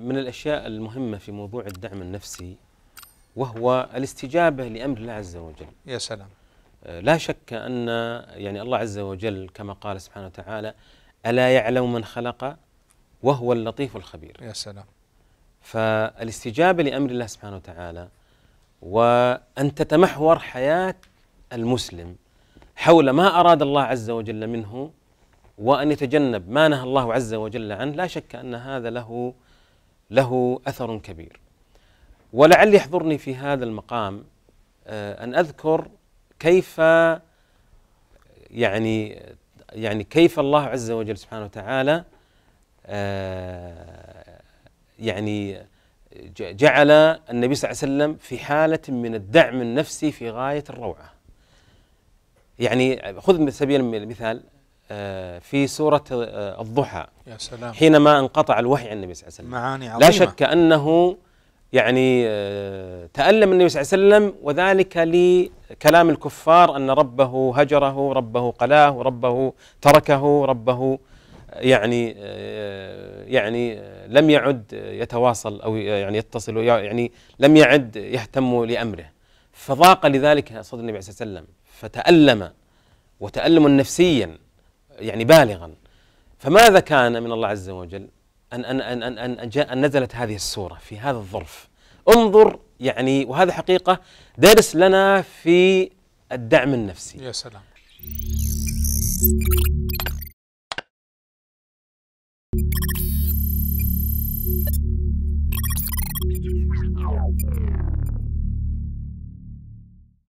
من الأشياء المهمة في موضوع الدعم النفسي وهو الاستجابة لأمر الله عز وجل يا سلام آه، لا شك أن يعني الله عز وجل كما قال سبحانه وتعالى ألا يعلم من خلق وهو اللطيف الخبير يا سلام فالاستجابة لأمر الله سبحانه وتعالى وأن تتمحور حياة المسلم حول ما أراد الله عز وجل منه وأن يتجنب ما نهى الله عز وجل عنه لا شك أن هذا له له اثر كبير ولعل يحضرني في هذا المقام آه، ان اذكر كيف يعني يعني كيف الله عز وجل سبحانه وتعالى آه، يعني جعل النبي صلى الله عليه وسلم في حالة من الدعم النفسي في غاية الروعة يعني خذ سبيل المثال آه، في سورة آه، الضحى يا سلام حينما انقطع الوحي عن النبي صلى الله عليه وسلم معاني عظيمة لا شك أنه يعني آه، تألم النبي صلى الله عليه وسلم وذلك لكلام الكفار أن ربه هجره ربه قلاه ربه تركه ربه يعني يعني لم يعد يتواصل أو يعني يتصل يعني لم يعد يهتم لأمره فضاق لذلك صدر النبي صلى الله عليه وسلم فتألم وتألم نفسيا يعني بالغا فماذا كان من الله عز وجل أن أن أن أن أن, أن, أن نزلت هذه السورة في هذا الظرف انظر يعني وهذا حقيقة درس لنا في الدعم النفسي يا سلام